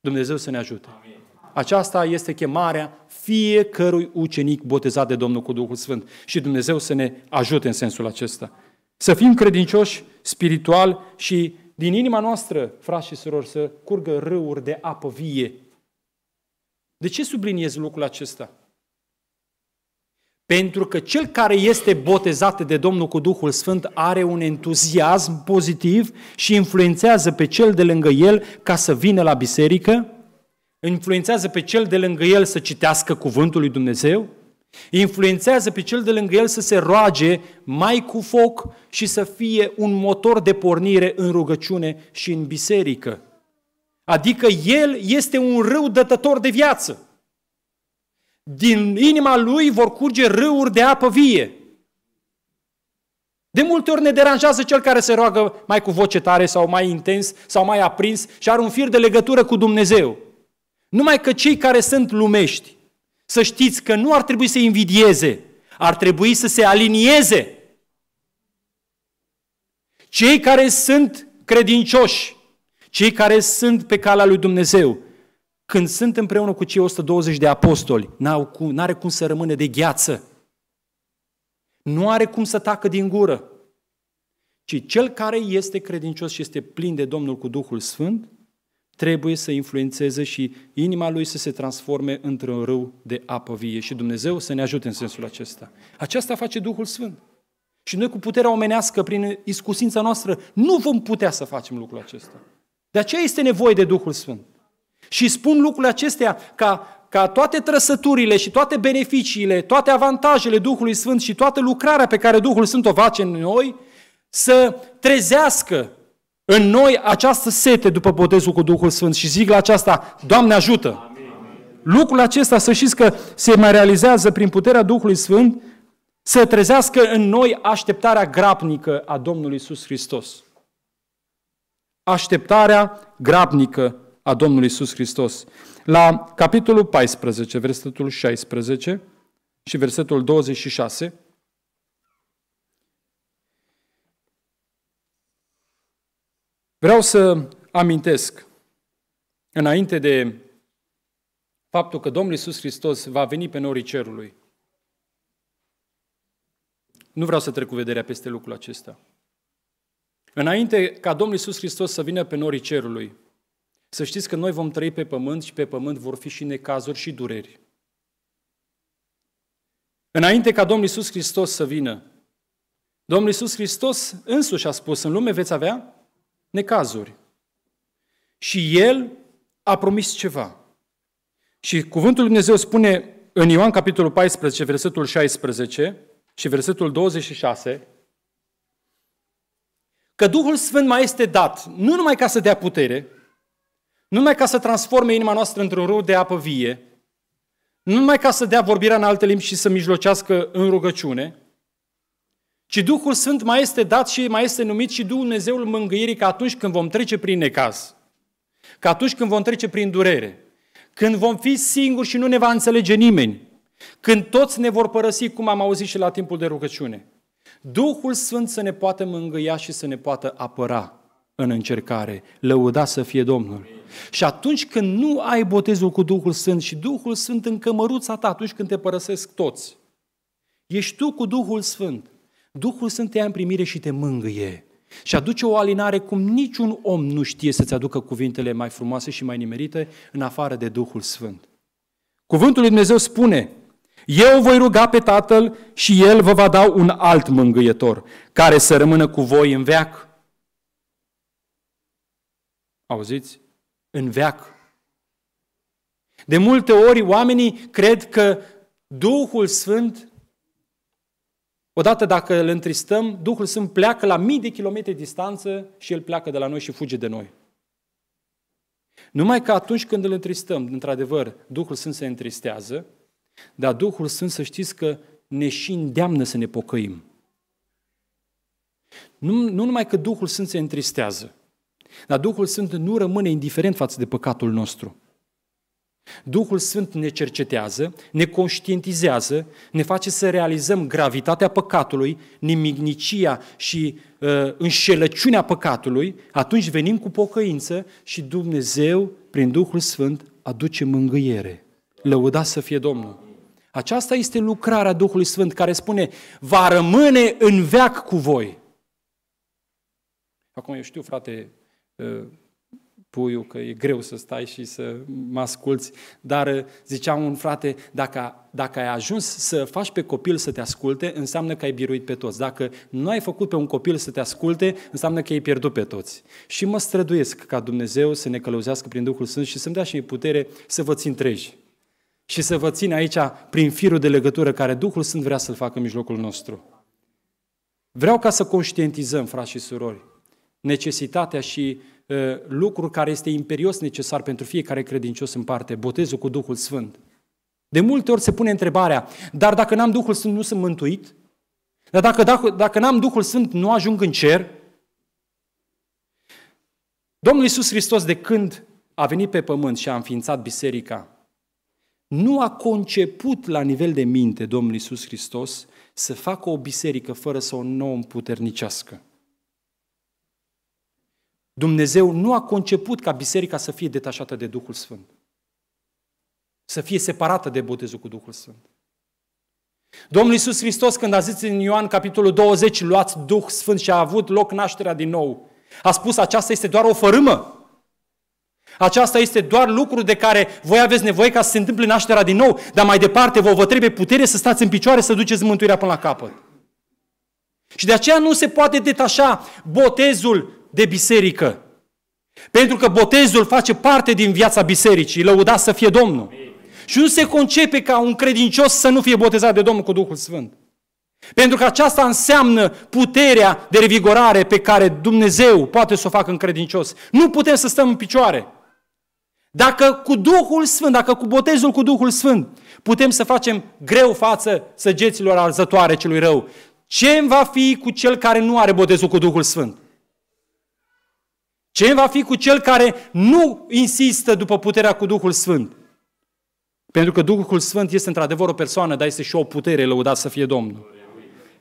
Dumnezeu să ne ajute. Amin. Aceasta este chemarea fiecărui ucenic botezat de Domnul cu Duhul Sfânt. Și Dumnezeu să ne ajute în sensul acesta. Să fim credincioși, spiritual și din inima noastră, frați și surori, să curgă râuri de apă vie. De ce subliniez lucrul acesta? Pentru că cel care este botezat de Domnul cu Duhul Sfânt are un entuziasm pozitiv și influențează pe cel de lângă el ca să vină la biserică, influențează pe cel de lângă el să citească cuvântul lui Dumnezeu, influențează pe cel de lângă el să se roage mai cu foc și să fie un motor de pornire în rugăciune și în biserică. Adică el este un râu dătător de viață. Din inima lui vor curge râuri de apă vie. De multe ori ne deranjează cel care se roagă mai cu voce tare sau mai intens sau mai aprins și are un fir de legătură cu Dumnezeu. Numai că cei care sunt lumești, să știți că nu ar trebui să invidieze, ar trebui să se alinieze. Cei care sunt credincioși, cei care sunt pe calea lui Dumnezeu, când sunt împreună cu cei 120 de apostoli, nu are cum să rămână de gheață. Nu are cum să tacă din gură. Ci cel care este credincios și este plin de Domnul cu Duhul Sfânt, trebuie să influențeze și inima lui să se transforme într-un râu de apă vie și Dumnezeu să ne ajute în sensul acesta. Aceasta face Duhul Sfânt. Și noi cu puterea omenească, prin iscusința noastră, nu vom putea să facem lucrul acesta. De aceea este nevoie de Duhul Sfânt. Și spun lucrurile acestea ca, ca toate trăsăturile și toate beneficiile, toate avantajele Duhului Sfânt și toată lucrarea pe care Duhul Sfânt o face în noi, să trezească în noi această sete după botezul cu Duhul Sfânt și zic la aceasta, Doamne ajută! Amin. Lucrul acesta, să știți că se mai realizează prin puterea Duhului Sfânt, să trezească în noi așteptarea grabnică a Domnului Isus Hristos. Așteptarea grabnică a Domnului Isus Hristos. La capitolul 14, versetul 16 și versetul 26, Vreau să amintesc, înainte de faptul că Domnul Iisus Hristos va veni pe norii cerului, nu vreau să trec cu vederea peste lucrul acesta. Înainte ca Domnul Iisus Hristos să vină pe norii cerului, să știți că noi vom trăi pe pământ și pe pământ vor fi și necazuri și dureri. Înainte ca Domnul Iisus Hristos să vină, Domnul Iisus Hristos însuși a spus, în lume veți avea necazuri. Și El a promis ceva. Și cuvântul Lui Dumnezeu spune în Ioan capitolul 14, versetul 16 și versetul 26, că Duhul Sfânt mai este dat nu numai ca să dea putere, nu numai ca să transforme inima noastră într-un râu de apă vie, nu numai ca să dea vorbirea în alte limbi și să mijlocească în rugăciune, ci Duhul Sfânt mai este dat și mai este numit și Dumnezeul mângâierii că atunci când vom trece prin necaz, că atunci când vom trece prin durere, când vom fi singuri și nu ne va înțelege nimeni, când toți ne vor părăsi, cum am auzit și la timpul de rugăciune, Duhul Sfânt să ne poată mângâia și să ne poată apăra în încercare. Lăuda să fie Domnul. Și atunci când nu ai botezul cu Duhul Sfânt și Duhul Sfânt în cămăruța ta, atunci când te părăsesc toți, ești tu cu Duhul Sfânt. Duhul Sfânt te ia în primire și te mângâie. Și aduce o alinare cum niciun om nu știe să-ți aducă cuvintele mai frumoase și mai nimerite în afară de Duhul Sfânt. Cuvântul lui Dumnezeu spune, eu voi ruga pe Tatăl și El vă va da un alt mângâietor care să rămână cu voi în veac. Auziți? În veac. De multe ori oamenii cred că Duhul Sfânt Odată dacă îl întristăm, Duhul Sfânt pleacă la mii de kilometri distanță și El pleacă de la noi și fuge de noi. Numai că atunci când îl întristăm, într-adevăr, Duhul Sfânt se întristează, dar Duhul Sfânt să știți că ne și îndeamnă să ne pocăim. Nu, nu numai că Duhul Sfânt se întristează, dar Duhul Sfânt nu rămâne indiferent față de păcatul nostru. Duhul Sfânt ne cercetează, ne conștientizează, ne face să realizăm gravitatea păcatului, nimicnicia și uh, înșelăciunea păcatului, atunci venim cu pocăință și Dumnezeu, prin Duhul Sfânt, aduce mângâiere. Lăuda să fie Domnul! Aceasta este lucrarea Duhului Sfânt care spune, va rămâne în veac cu voi. Acum eu știu, frate, uh, puiul, că e greu să stai și să mă asculți, dar uh, zicea un frate, dacă, dacă ai ajuns să faci pe copil să te asculte, înseamnă că ai biruit pe toți. Dacă nu ai făcut pe un copil să te asculte, înseamnă că ai pierdut pe toți. Și mă străduiesc ca Dumnezeu să ne călăuzească prin Duhul Sfânt și să-mi dea și putere să vă țin treji și să vă țin aici prin firul de legătură care Duhul Sfânt vrea să-l facă în mijlocul nostru. Vreau ca să conștientizăm, frați și surori, necesitatea și Ă, lucru care este imperios necesar pentru fiecare credincios în parte, botezul cu Duhul Sfânt. De multe ori se pune întrebarea, dar dacă n-am Duhul Sfânt nu sunt mântuit? Dar dacă, dacă, dacă n-am Duhul Sfânt nu ajung în cer? Domnul Iisus Hristos de când a venit pe pământ și a înființat biserica, nu a conceput la nivel de minte Domnul Iisus Hristos să facă o biserică fără să o nouă împuternicească. Dumnezeu nu a conceput ca biserica să fie detașată de Duhul Sfânt. Să fie separată de botezul cu Duhul Sfânt. Domnul Iisus Hristos, când a zis în Ioan capitolul 20, luați Duh Sfânt și a avut loc nașterea din nou, a spus aceasta este doar o fărâmă. Aceasta este doar lucru de care voi aveți nevoie ca să se întâmple nașterea din nou, dar mai departe vă, vă trebuie putere să stați în picioare, să duceți mântuirea până la capăt. Și de aceea nu se poate detașa botezul de biserică. Pentru că botezul face parte din viața bisericii, lăudați să fie Domnul. Și nu se concepe ca un credincios să nu fie botezat de Domnul cu Duhul Sfânt. Pentru că aceasta înseamnă puterea de revigorare pe care Dumnezeu poate să o facă în credincios. Nu putem să stăm în picioare. Dacă cu Duhul Sfânt, dacă cu botezul cu Duhul Sfânt, putem să facem greu față săgeților arzătoare celui rău, ce va fi cu cel care nu are botezul cu Duhul Sfânt? Ce va fi cu cel care nu insistă după puterea cu Duhul Sfânt? Pentru că Duhul Sfânt este într-adevăr o persoană, dar este și o putere, lăudat să fie Domnul.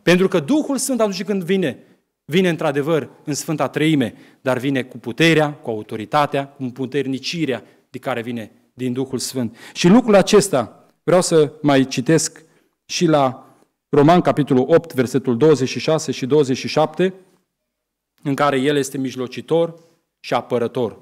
Pentru că Duhul Sfânt atunci când vine, vine într-adevăr în Sfânta Treime, dar vine cu puterea, cu autoritatea, cu puternicirea de care vine din Duhul Sfânt. Și lucrul acesta vreau să mai citesc și la Roman, capitolul 8, versetul 26 și 27, în care El este mijlocitor, și apărător.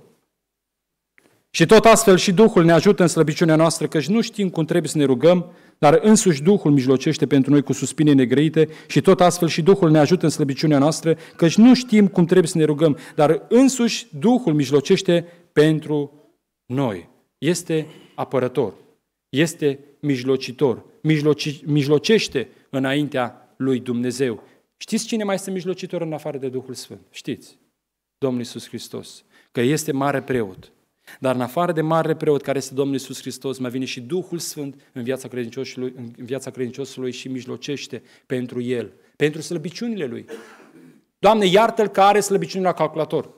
Și tot astfel și Duhul ne ajută în slăbiciunea noastră, căci nu știm cum trebuie să ne rugăm, dar însuși Duhul mijlocește pentru noi cu suspine negreite și tot astfel și Duhul ne ajută în slăbiciunea noastră, căci nu știm cum trebuie să ne rugăm, dar însuși Duhul mijlocește pentru noi. Este apărător, este mijlocitor, mijloci, mijlocește înaintea lui Dumnezeu. Știți cine mai este mijlocitor în afară de Duhul Sfânt? Știți. Domnul Iisus Hristos, că este mare preot. Dar în afară de mare preot care este Domnul Iisus Hristos, mai vine și Duhul Sfânt în viața credinciosului, în viața credinciosului și mijlocește pentru el, pentru slăbiciunile lui. Doamne, iartă-l că are slăbiciunea la calculator.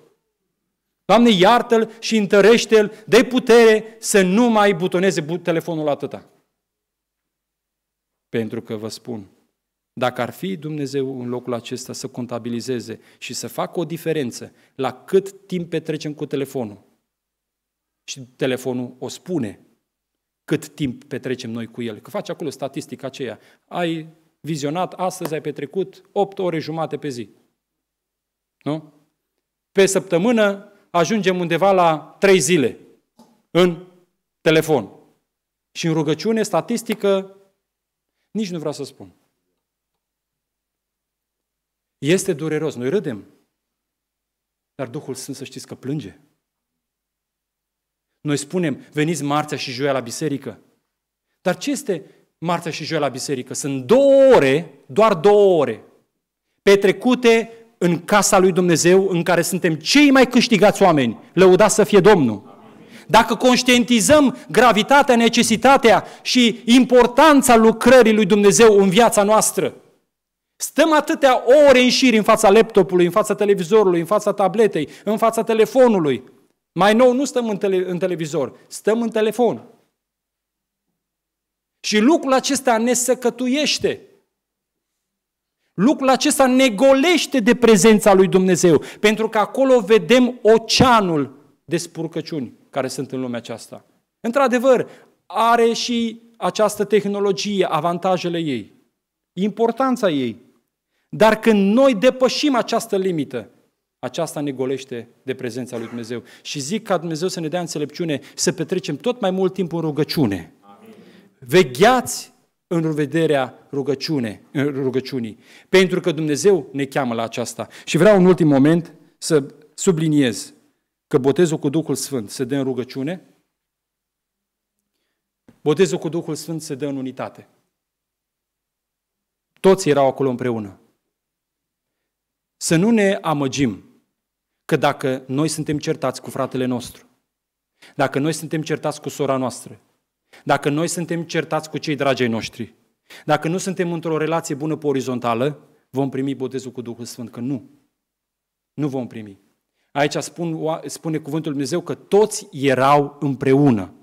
Doamne, iartă-l și întărește-l de putere să nu mai butoneze telefonul atâta. Pentru că vă spun, dacă ar fi Dumnezeu în locul acesta să contabilizeze și să facă o diferență la cât timp petrecem cu telefonul, și telefonul o spune cât timp petrecem noi cu el, că face acolo statistica aceea. Ai vizionat, astăzi ai petrecut 8 ore jumate pe zi. Nu? Pe săptămână ajungem undeva la 3 zile în telefon. Și în rugăciune, statistică, nici nu vreau să spun. Este dureros, noi râdem, dar Duhul Sfânt să știți că plânge. Noi spunem, veniți marțea și joia la biserică. Dar ce este marțea și joia la biserică? Sunt două ore, doar două ore, petrecute în casa lui Dumnezeu, în care suntem cei mai câștigați oameni. Lăudați să fie Domnul! Dacă conștientizăm gravitatea, necesitatea și importanța lucrării lui Dumnezeu în viața noastră, Stăm atâtea ore în șir în fața laptopului, în fața televizorului, în fața tabletei, în fața telefonului. Mai nou nu stăm în, tele- în televizor, stăm în telefon. Și lucrul acesta ne săcătuiește. Lucrul acesta ne golește de prezența lui Dumnezeu, pentru că acolo vedem oceanul de spurcăciuni care sunt în lumea aceasta. Într-adevăr, are și această tehnologie avantajele ei, importanța ei, dar când noi depășim această limită, aceasta ne golește de prezența lui Dumnezeu. Și zic ca Dumnezeu să ne dea înțelepciune, să petrecem tot mai mult timp în rugăciune. Amin. Vegheați în vederea rugăciune, rugăciunii. Pentru că Dumnezeu ne cheamă la aceasta. Și vreau în ultim moment să subliniez că botezul cu Duhul Sfânt se dă în rugăciune, botezul cu Duhul Sfânt se dă în unitate. Toți erau acolo împreună. Să nu ne amăgim că dacă noi suntem certați cu fratele nostru, dacă noi suntem certați cu sora noastră, dacă noi suntem certați cu cei dragi ai noștri, dacă nu suntem într-o relație bună pe orizontală, vom primi botezul cu Duhul Sfânt, că nu. Nu vom primi. Aici spun, spune cuvântul Dumnezeu că toți erau împreună.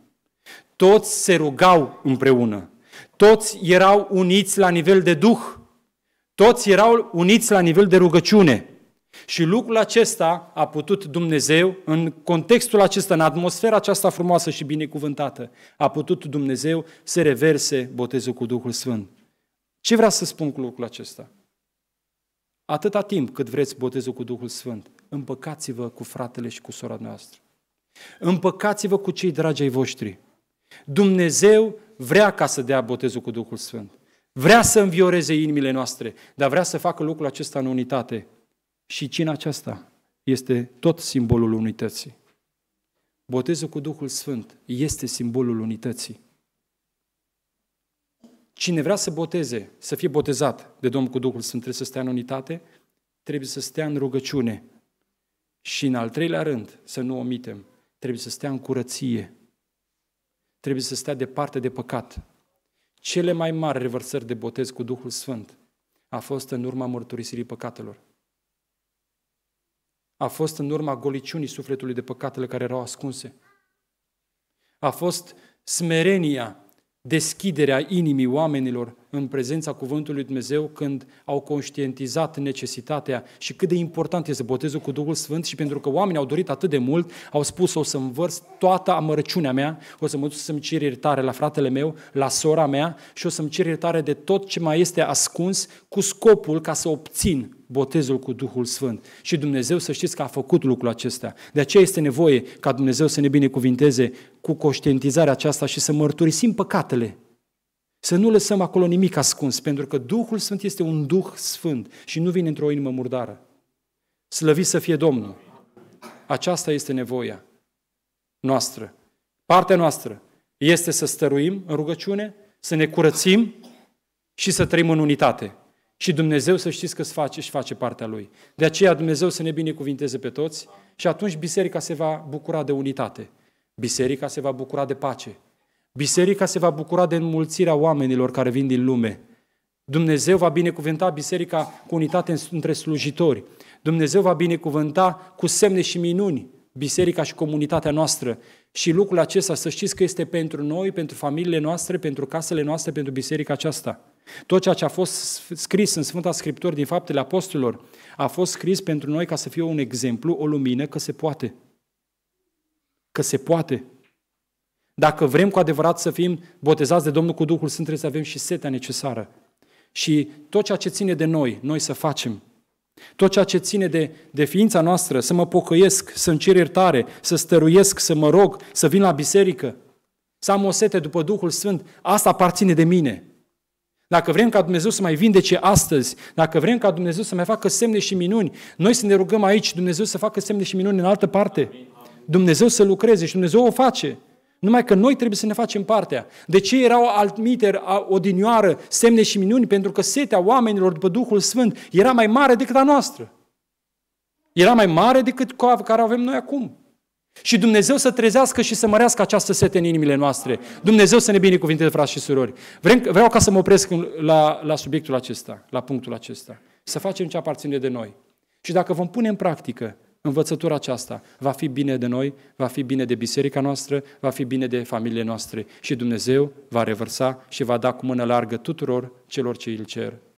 Toți se rugau împreună. Toți erau uniți la nivel de Duh. Toți erau uniți la nivel de rugăciune. Și lucrul acesta a putut Dumnezeu, în contextul acesta, în atmosfera aceasta frumoasă și binecuvântată, a putut Dumnezeu să reverse botezul cu Duhul Sfânt. Ce vrea să spun cu lucrul acesta? Atâta timp cât vreți botezul cu Duhul Sfânt, împăcați-vă cu fratele și cu sora noastră. Împăcați-vă cu cei dragi ai voștri. Dumnezeu vrea ca să dea botezul cu Duhul Sfânt. Vrea să învioreze inimile noastre, dar vrea să facă lucrul acesta în unitate. Și cine aceasta este tot simbolul unității. Botezul cu Duhul Sfânt este simbolul unității. Cine vrea să boteze, să fie botezat de Domnul cu Duhul Sfânt, trebuie să stea în unitate, trebuie să stea în rugăciune. Și în al treilea rând, să nu omitem, trebuie să stea în curăție. Trebuie să stea departe de păcat, cele mai mari revărsări de botez cu Duhul Sfânt a fost în urma mărturisirii păcatelor. A fost în urma goliciunii sufletului de păcatele care erau ascunse. A fost smerenia, deschiderea inimii oamenilor în prezența Cuvântului Dumnezeu când au conștientizat necesitatea și cât de important este botezul cu Duhul Sfânt și pentru că oamenii au dorit atât de mult, au spus o să învărs toată amărăciunea mea, o să mă duc să-mi cer iertare la fratele meu, la sora mea și o să-mi cer iertare de tot ce mai este ascuns cu scopul ca să obțin botezul cu Duhul Sfânt. Și Dumnezeu să știți că a făcut lucrul acesta. De aceea este nevoie ca Dumnezeu să ne binecuvinteze cu conștientizarea aceasta și să mărturisim păcatele să nu lăsăm acolo nimic ascuns, pentru că Duhul Sfânt este un Duh Sfânt și nu vine într-o inimă murdară. Slăvit să fie Domnul! Aceasta este nevoia noastră. Partea noastră este să stăruim în rugăciune, să ne curățim și să trăim în unitate. Și Dumnezeu să știți că își face, își face partea Lui. De aceea Dumnezeu să ne binecuvinteze pe toți și atunci biserica se va bucura de unitate. Biserica se va bucura de pace. Biserica se va bucura de înmulțirea oamenilor care vin din lume. Dumnezeu va binecuvânta biserica cu unitate între slujitori. Dumnezeu va binecuvânta cu semne și minuni biserica și comunitatea noastră. Și lucrul acesta, să știți că este pentru noi, pentru familiile noastre, pentru casele noastre, pentru biserica aceasta. Tot ceea ce a fost scris în Sfânta Scriptură din Faptele Apostolilor a fost scris pentru noi ca să fie un exemplu, o lumină, că se poate. Că se poate. Dacă vrem cu adevărat să fim botezați de Domnul cu Duhul Sfânt, trebuie să avem și setea necesară. Și tot ceea ce ține de noi, noi să facem. Tot ceea ce ține de, de ființa noastră, să mă pocăiesc, să-mi cer iertare, să stăruiesc, să mă rog, să vin la biserică, să am o sete după Duhul Sfânt, asta aparține de mine. Dacă vrem ca Dumnezeu să mai vindece astăzi, dacă vrem ca Dumnezeu să mai facă semne și minuni, noi să ne rugăm aici, Dumnezeu să facă semne și minuni în altă parte. Dumnezeu să lucreze și Dumnezeu o face. Numai că noi trebuie să ne facem partea. De ce erau altmiteri, odinioară semne și minuni? Pentru că setea oamenilor după Duhul Sfânt era mai mare decât a noastră. Era mai mare decât care avem noi acum. Și Dumnezeu să trezească și să mărească această sete în inimile noastre. Dumnezeu să ne binecuvinteze, frați și surori. Vrem, vreau ca să mă opresc la, la subiectul acesta, la punctul acesta. Să facem ce aparține de noi. Și dacă vom pune în practică învățătura aceasta va fi bine de noi, va fi bine de biserica noastră, va fi bine de familiile noastre și Dumnezeu va revărsa și va da cu mână largă tuturor celor ce îl cer.